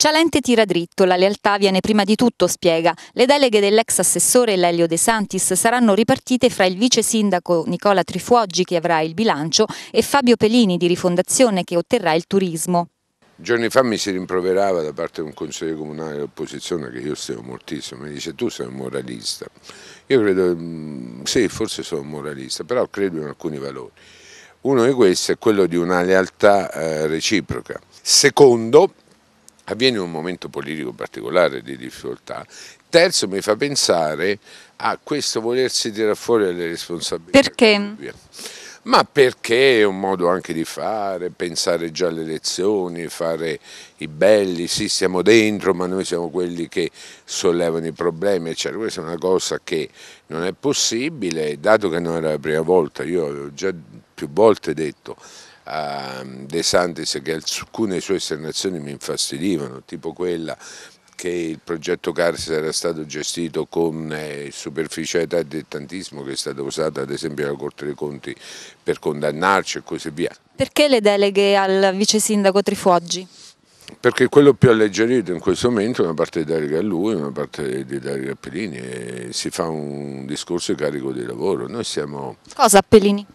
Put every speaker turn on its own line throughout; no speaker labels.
Cialente tira dritto, la lealtà viene prima di tutto, spiega. Le deleghe dell'ex assessore Lelio De Santis saranno ripartite fra il vice sindaco Nicola Trifuoggi, che avrà il bilancio, e Fabio Pelini di Rifondazione, che otterrà il turismo.
Giorni fa mi si rimproverava da parte di un consigliere comunale dell'opposizione che io stavo moltissimo, mi dice tu sei un moralista. Io credo, mm, sì, forse sono un moralista, però credo in alcuni valori. Uno di questi è quello di una lealtà eh, reciproca. Secondo, avviene in un momento politico particolare di difficoltà. Terzo mi fa pensare a questo volersi tirare fuori le responsabilità. Perché? Ma perché è un modo anche di fare, pensare già alle elezioni, fare i belli, sì siamo dentro ma noi siamo quelli che sollevano i problemi, eccetera. Questa è una cosa che non è possibile, dato che non era la prima volta, io avevo già più volte detto a De Santis che alcune sue esternazioni mi infastidivano, tipo quella che il progetto CARS era stato gestito con eh, superficialità e dettantismo che è stata usata ad esempio dalla Corte dei Conti per condannarci e così via.
Perché le deleghe al vice sindaco Trifoggi?
Perché quello più alleggerito in questo momento è una parte di deleghe a lui, una parte di deleghe a Pellini e si fa un discorso carico di lavoro. Noi siamo...
Cosa Pellini?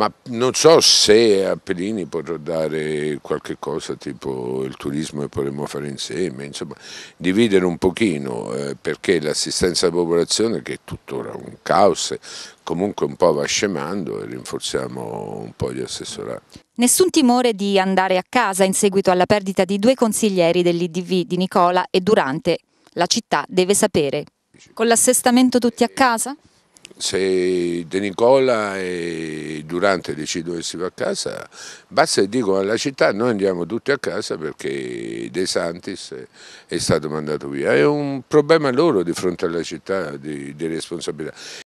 ma non so se a Pelini potrò dare qualche cosa tipo il turismo che potremmo fare insieme, insomma dividere un pochino eh, perché l'assistenza alla popolazione che è tuttora un caos comunque un po' va scemando e rinforziamo un po' gli assessorati.
Nessun timore di andare a casa in seguito alla perdita di due consiglieri dell'IDV di Nicola e Durante. La città deve sapere. Con l'assestamento tutti a casa?
se De Nicola e Durante decidono che si va a casa, basta e dico alla città noi andiamo tutti a casa perché De Santis è stato mandato via. È un problema loro di fronte alla città di, di responsabilità.